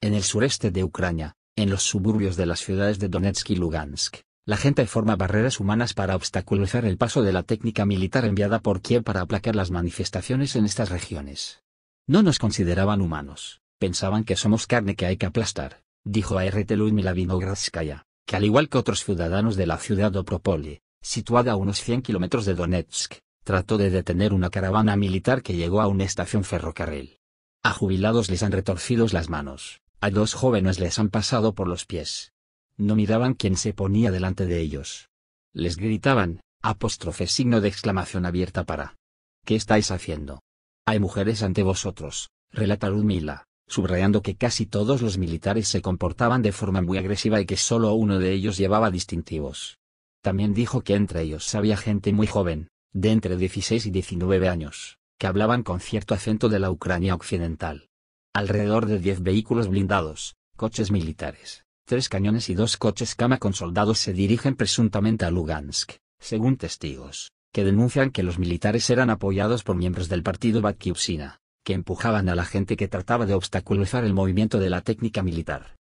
En el sureste de Ucrania, en los suburbios de las ciudades de Donetsk y Lugansk, la gente forma barreras humanas para obstaculizar el paso de la técnica militar enviada por Kiev para aplacar las manifestaciones en estas regiones. No nos consideraban humanos, pensaban que somos carne que hay que aplastar, dijo a R.T. Ludmila Vinogradskaya, que al igual que otros ciudadanos de la ciudad de Opropoli, situada a unos 100 kilómetros de Donetsk, trató de detener una caravana militar que llegó a una estación ferrocarril. A jubilados les han retorcido las manos, a dos jóvenes les han pasado por los pies. No miraban quién se ponía delante de ellos. Les gritaban, apóstrofe signo de exclamación abierta para. ¿Qué estáis haciendo? Hay mujeres ante vosotros, relata Ludmila, subrayando que casi todos los militares se comportaban de forma muy agresiva y que solo uno de ellos llevaba distintivos. También dijo que entre ellos había gente muy joven, de entre 16 y 19 años, que hablaban con cierto acento de la Ucrania occidental alrededor de 10 vehículos blindados, coches militares, tres cañones y dos coches cama con soldados se dirigen presuntamente a Lugansk, según testigos, que denuncian que los militares eran apoyados por miembros del partido Batkiusina, que empujaban a la gente que trataba de obstaculizar el movimiento de la técnica militar.